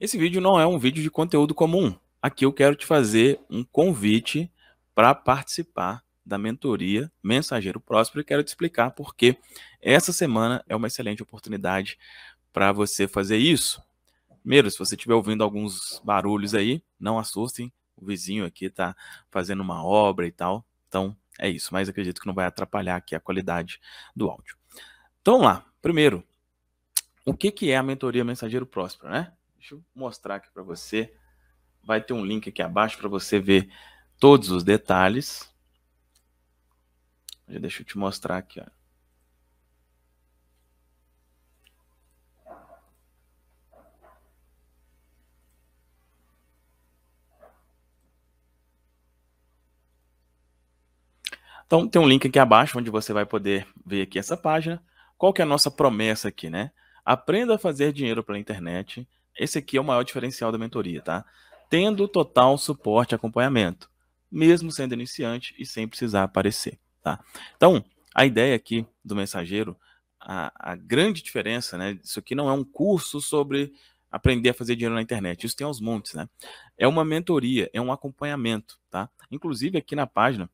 Esse vídeo não é um vídeo de conteúdo comum. Aqui eu quero te fazer um convite para participar da mentoria Mensageiro Próspero e quero te explicar por que essa semana é uma excelente oportunidade para você fazer isso. Primeiro, se você estiver ouvindo alguns barulhos aí, não assustem, o vizinho aqui está fazendo uma obra e tal. Então, é isso, mas acredito que não vai atrapalhar aqui a qualidade do áudio. Então, lá, primeiro, o que, que é a mentoria Mensageiro Próspero, né? Deixa eu mostrar aqui para você. Vai ter um link aqui abaixo para você ver todos os detalhes. Deixa eu te mostrar aqui, ó. Então tem um link aqui abaixo onde você vai poder ver aqui essa página. Qual que é a nossa promessa aqui, né? Aprenda a fazer dinheiro pela internet esse aqui é o maior diferencial da mentoria, tá? Tendo total suporte e acompanhamento, mesmo sendo iniciante e sem precisar aparecer, tá? Então, a ideia aqui do mensageiro, a, a grande diferença, né? Isso aqui não é um curso sobre aprender a fazer dinheiro na internet. Isso tem aos montes, né? É uma mentoria, é um acompanhamento, tá? Inclusive aqui na página,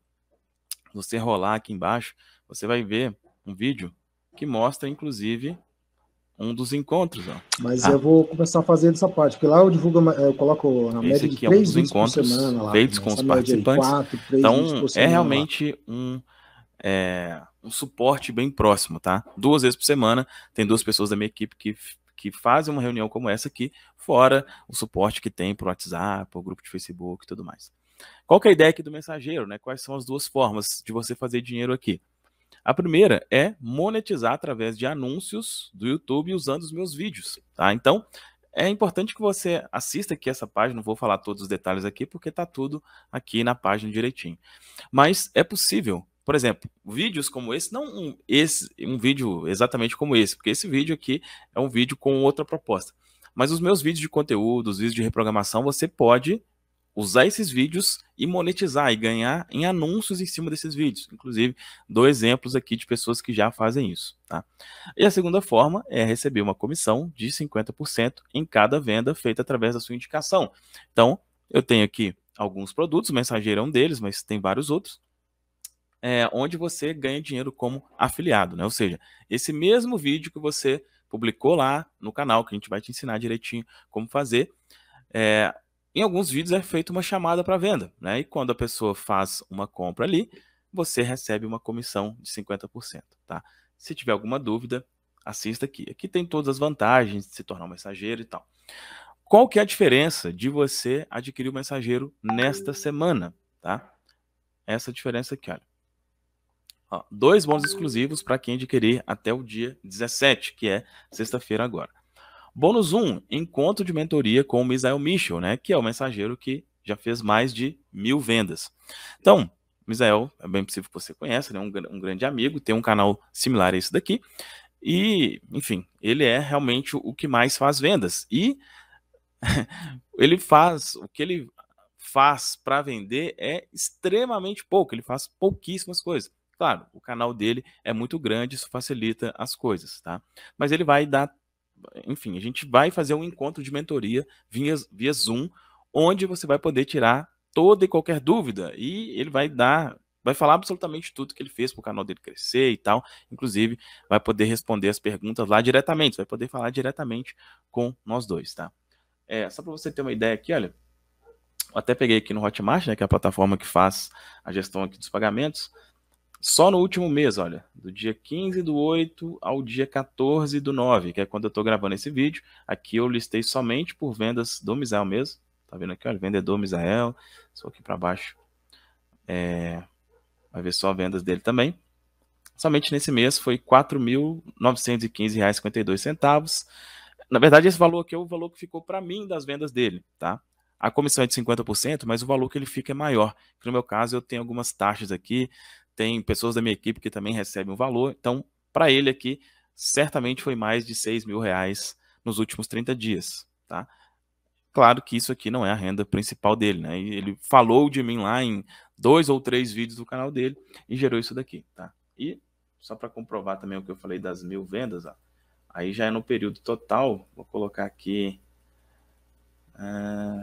você rolar aqui embaixo, você vai ver um vídeo que mostra, inclusive, um dos encontros. Ó. Mas ah. eu vou começar a fazer dessa parte, porque lá eu divulgo, eu coloco na média de três é um encontros semana, lá, feitos né? com os participantes. Quatro, então, é realmente um, é, um suporte bem próximo, tá? Duas vezes por semana, tem duas pessoas da minha equipe que, que fazem uma reunião como essa aqui, fora o suporte que tem para o WhatsApp, para o grupo de Facebook e tudo mais. Qual é a ideia aqui do mensageiro, né? Quais são as duas formas de você fazer dinheiro aqui? A primeira é monetizar através de anúncios do YouTube usando os meus vídeos, tá? Então, é importante que você assista aqui essa página, não vou falar todos os detalhes aqui, porque está tudo aqui na página direitinho. Mas é possível, por exemplo, vídeos como esse, não um, esse, um vídeo exatamente como esse, porque esse vídeo aqui é um vídeo com outra proposta. Mas os meus vídeos de conteúdo, os vídeos de reprogramação, você pode usar esses vídeos e monetizar e ganhar em anúncios em cima desses vídeos. Inclusive, dou exemplos aqui de pessoas que já fazem isso. Tá? E a segunda forma é receber uma comissão de 50% em cada venda feita através da sua indicação. Então, eu tenho aqui alguns produtos, mensageiro é um deles, mas tem vários outros. É, onde você ganha dinheiro como afiliado, né? Ou seja, esse mesmo vídeo que você publicou lá no canal, que a gente vai te ensinar direitinho como fazer, é, em alguns vídeos é feita uma chamada para venda, né? E quando a pessoa faz uma compra ali, você recebe uma comissão de 50%, tá? Se tiver alguma dúvida, assista aqui. Aqui tem todas as vantagens de se tornar um mensageiro e tal. Qual que é a diferença de você adquirir o um mensageiro nesta semana, tá? Essa diferença aqui, olha. Ó, dois bônus exclusivos para quem adquirir até o dia 17, que é sexta-feira agora. Bônus 1, encontro de mentoria com o Misael Michel, né, que é o mensageiro que já fez mais de mil vendas. Então, Misael, é bem possível que você conheça, é um, um grande amigo, tem um canal similar a esse daqui. E, enfim, ele é realmente o que mais faz vendas. E ele faz, o que ele faz para vender é extremamente pouco, ele faz pouquíssimas coisas. Claro, o canal dele é muito grande, isso facilita as coisas, tá? Mas ele vai dar enfim, a gente vai fazer um encontro de mentoria via, via Zoom, onde você vai poder tirar toda e qualquer dúvida e ele vai dar, vai falar absolutamente tudo que ele fez para o canal dele crescer e tal. Inclusive, vai poder responder as perguntas lá diretamente, vai poder falar diretamente com nós dois, tá? É, só para você ter uma ideia aqui, olha, até peguei aqui no Hotmart, né, que é a plataforma que faz a gestão aqui dos pagamentos. Só no último mês, olha, do dia 15 do 8 ao dia 14 do 9, que é quando eu estou gravando esse vídeo. Aqui eu listei somente por vendas do Misael mesmo. Tá vendo aqui, olha, vendedor Misael. Só aqui para baixo. É... Vai ver só vendas dele também. Somente nesse mês foi R$ 4.915,52. Na verdade, esse valor aqui é o valor que ficou para mim das vendas dele, tá? A comissão é de 50%, mas o valor que ele fica é maior. No meu caso, eu tenho algumas taxas aqui, tem pessoas da minha equipe que também recebem o valor. Então, para ele aqui, certamente foi mais de 6 mil reais nos últimos 30 dias. Tá? Claro que isso aqui não é a renda principal dele, né? Ele falou de mim lá em dois ou três vídeos do canal dele e gerou isso daqui, tá? E só para comprovar também o que eu falei das mil vendas, ó, aí já é no período total. Vou colocar aqui. Uh,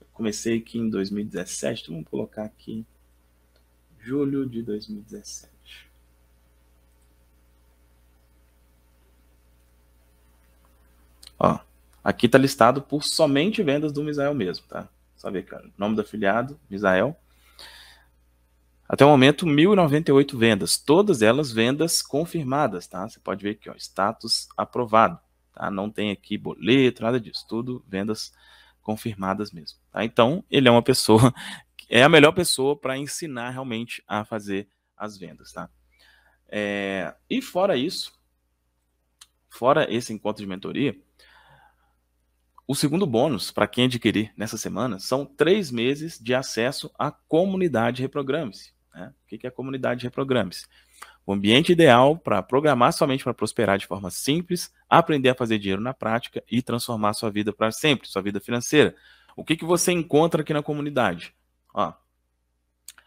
eu comecei aqui em 2017, então vamos colocar aqui julho de 2017. Ó, aqui está listado por somente vendas do Misael mesmo, tá? Só ver, cara. Nome do afiliado, Misael. Até o momento, 1.098 vendas. Todas elas vendas confirmadas, tá? Você pode ver aqui, ó, status aprovado. Tá? Não tem aqui boleto, nada disso. Tudo vendas confirmadas mesmo. Tá? Então, ele é uma pessoa é a melhor pessoa para ensinar realmente a fazer as vendas, tá? É, e fora isso, fora esse encontro de mentoria, o segundo bônus para quem adquirir nessa semana são três meses de acesso à comunidade Reprograme-se. Né? O que é a comunidade Reprograme-se? O ambiente ideal para programar somente para prosperar de forma simples, aprender a fazer dinheiro na prática e transformar sua vida para sempre, sua vida financeira. O que, que você encontra aqui na comunidade? Ó,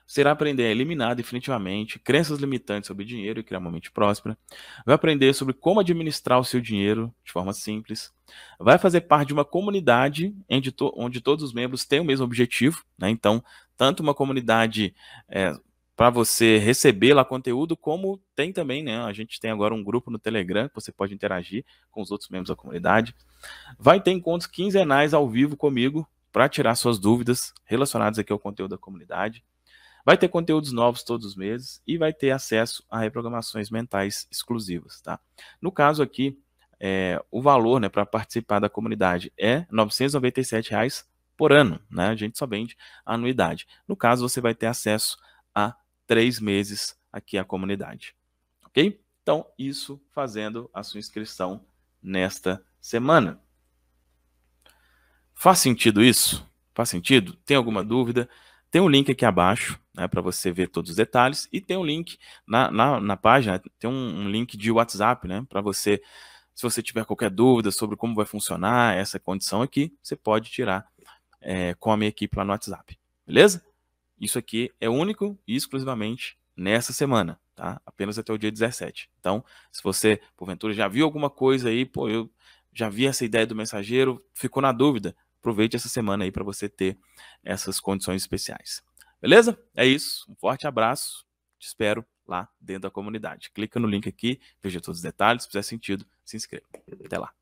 será aprender a eliminar definitivamente crenças limitantes sobre dinheiro e criar uma mente próspera. Vai aprender sobre como administrar o seu dinheiro de forma simples. Vai fazer parte de uma comunidade onde, todos os membros têm o mesmo objetivo. Né? Então, tanto uma comunidade é, para você receber lá conteúdo, como tem também, né? A gente tem agora um grupo no Telegram que você pode interagir com os outros membros da comunidade. Vai ter encontros quinzenais ao vivo comigo, para tirar suas dúvidas relacionadas aqui ao conteúdo da comunidade. Vai ter conteúdos novos todos os meses e vai ter acesso a reprogramações mentais exclusivas, tá? No caso aqui, é, o valor né, para participar da comunidade é R$ 997 reais por ano, né? A gente só vende anuidade. No caso, você vai ter acesso a três meses aqui à comunidade, ok? Então, isso fazendo a sua inscrição nesta semana. Faz sentido isso? Faz sentido? Tem alguma dúvida? Tem um link aqui abaixo né, para você ver todos os detalhes e tem um link na, na, na página, tem um, um, link de WhatsApp né, para você, se você tiver qualquer dúvida sobre como vai funcionar essa condição aqui, você pode tirar é, com a minha equipe lá no WhatsApp, beleza? Isso aqui é único e exclusivamente nessa semana, tá? Apenas até o dia 17. Então, se você, porventura, já viu alguma coisa aí, pô, eu já vi essa ideia do mensageiro, ficou na dúvida, aproveite essa semana aí para você ter essas condições especiais. Beleza? É isso. Um forte abraço. Te espero lá dentro da comunidade. Clica no link aqui, veja todos os detalhes. Se fizer sentido, se inscreva. Até lá.